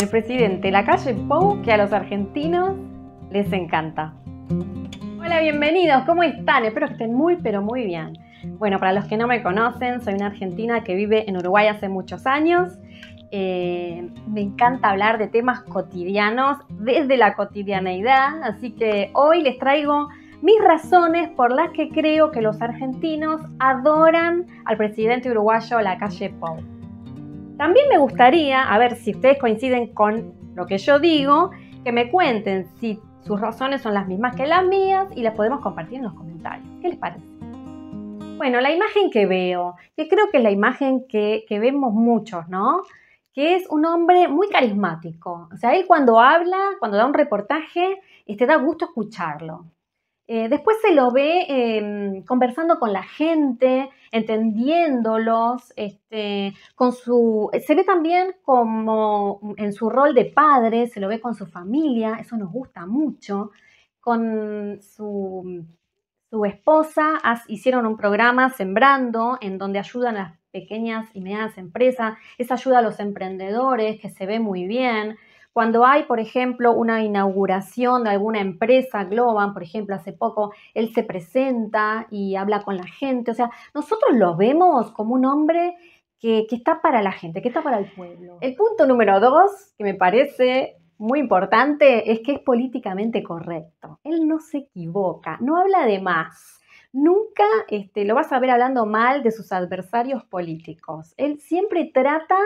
el presidente la calle Pou que a los argentinos les encanta? Hola, bienvenidos, ¿cómo están? Espero que estén muy, pero muy bien. Bueno, para los que no me conocen, soy una argentina que vive en Uruguay hace muchos años. Eh, me encanta hablar de temas cotidianos desde la cotidianeidad, así que hoy les traigo mis razones por las que creo que los argentinos adoran al presidente uruguayo la calle Pou. También me gustaría, a ver si ustedes coinciden con lo que yo digo, que me cuenten si sus razones son las mismas que las mías y las podemos compartir en los comentarios. ¿Qué les parece? Bueno, la imagen que veo, que creo que es la imagen que, vemos muchos, ¿no? Que es un hombre muy carismático. O sea, él cuando habla, cuando da un reportaje, te este, da gusto escucharlo. Eh, después se lo ve em, conversando con la gente, entendiéndolos, este, con su, se ve también como en su rol de padre, se lo ve con su familia, eso nos gusta mucho, con su, su esposa, hicieron un programa Sembrando, en donde ayudan a las pequeñas y medianas empresas, esa ayuda a los emprendedores, que se ve muy bien. Cuando hay, por ejemplo, una inauguración de alguna empresa, Globan, por ejemplo, hace poco, él se presenta y habla con la gente. O sea, nosotros lo vemos como un hombre que, está para la gente, que está para el pueblo. El punto número dos, que me parece muy importante, es que es políticamente correcto. Él no se equivoca, no habla de más nunca este, lo vas a ver hablando mal de sus adversarios políticos. Él siempre trata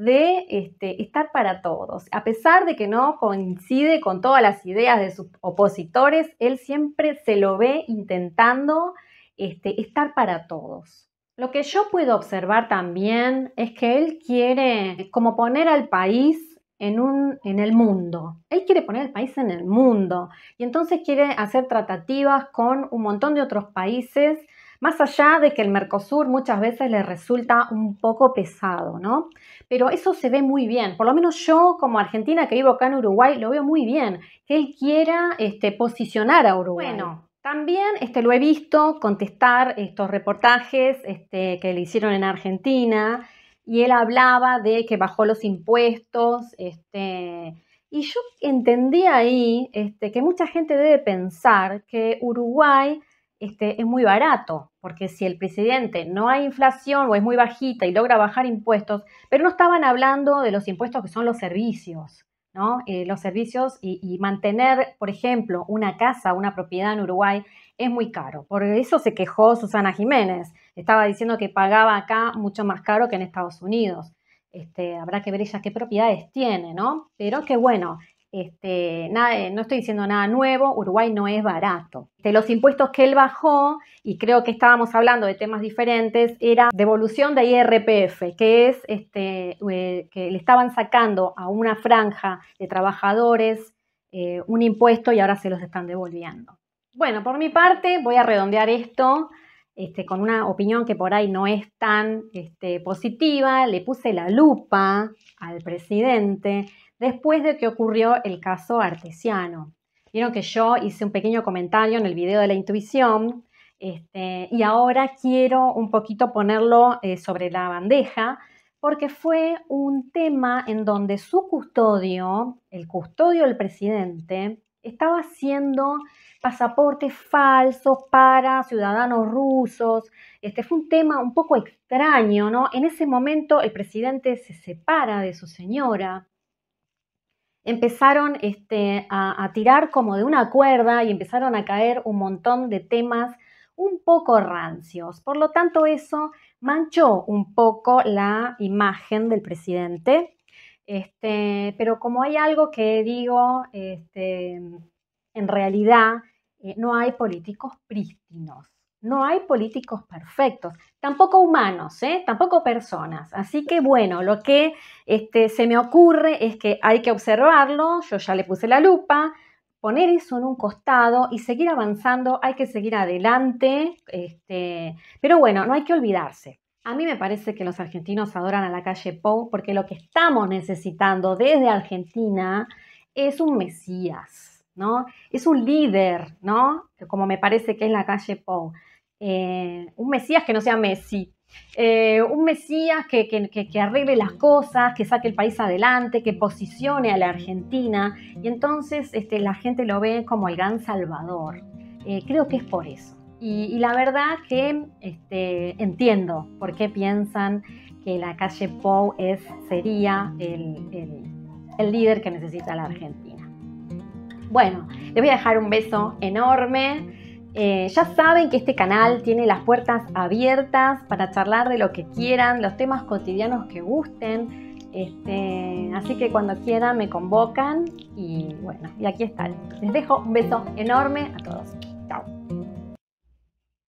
de este, estar para todos. A pesar de que no coincide con todas las ideas de sus opositores, él siempre se lo ve intentando este, estar para todos. Lo que yo puedo observar también es que él quiere como poner al país en, un, en el mundo. Él quiere poner el país en el mundo y entonces quiere hacer tratativas con un montón de otros países más allá de que el Mercosur muchas veces le resulta un poco pesado, ¿no? Pero eso se ve muy bien, por lo menos yo como argentina que vivo acá en Uruguay lo veo muy bien, que él quiera este, posicionar a Uruguay. Bueno, también este, lo he visto contestar estos reportajes este, que le hicieron en Argentina y él hablaba de que bajó los impuestos, este, y yo entendí ahí este, que mucha gente debe pensar que Uruguay este, es muy barato, porque si el presidente no hay inflación o es muy bajita y logra bajar impuestos, pero no estaban hablando de los impuestos que son los servicios, ¿no? Eh, los servicios y, mantener, por ejemplo, una casa, una propiedad en Uruguay es muy caro. Por eso se quejó Susana Jiménez. Estaba diciendo que pagaba acá mucho más caro que en Estados Unidos. Este, habrá que ver ella qué propiedades tiene, ¿no? Pero qué bueno, este, eh, no estoy diciendo nada nuevo, Uruguay no es barato. De los impuestos que él bajó, y creo que estábamos hablando de temas diferentes, era devolución de IRPF, que es este, eh, que le estaban sacando a una franja de trabajadores eh, un impuesto y ahora se los están devolviendo. Bueno, por mi parte voy a redondear esto este, con una opinión que por ahí no es tan positiva. Le puse la lupa al presidente después de que ocurrió el caso artesiano. Vieron que yo hice un pequeño comentario en el video de la intuición este, y ahora quiero un poquito ponerlo eh, sobre la bandeja porque fue un tema en donde su custodio, el custodio del presidente, estaba haciendo pasaportes falsos para ciudadanos rusos. Este fue un tema un poco extraño, ¿no? En ese momento el presidente se separa de su señora empezaron este, a, tirar como de una cuerda y empezaron a caer un montón de temas un poco rancios. Por lo tanto, eso manchó un poco la imagen del presidente. Este, pero como hay algo que digo, este, en realidad eh, no hay políticos prístinos. No hay políticos perfectos, tampoco humanos, ¿eh? tampoco personas. Así que bueno, lo que este, se me ocurre es que hay que observarlo, yo ya le puse la lupa, poner eso en un costado y seguir avanzando, hay que seguir adelante, este, pero bueno, no hay que olvidarse. A mí me parece que los argentinos adoran a la calle Pou porque lo que estamos necesitando desde Argentina es un Mesías. ¿no? Es un líder, ¿no? Como me parece que es la calle Pou. Eh, un Mesías que no sea Messi, eh, un Mesías que, que, arregle las cosas, que saque el país adelante, que posicione a la Argentina. Y entonces este, la gente lo ve como el gran salvador. Eh, creo que es por eso. Y, la verdad que este, entiendo por qué piensan que la calle Pou es, sería el, el líder que necesita la Argentina. Bueno, les voy a dejar un beso enorme. Eh, ya saben que este canal tiene las puertas abiertas para charlar de lo que quieran, los temas cotidianos que gusten. Este, así que cuando quieran me convocan y bueno, y aquí están. Les dejo un beso enorme a todos.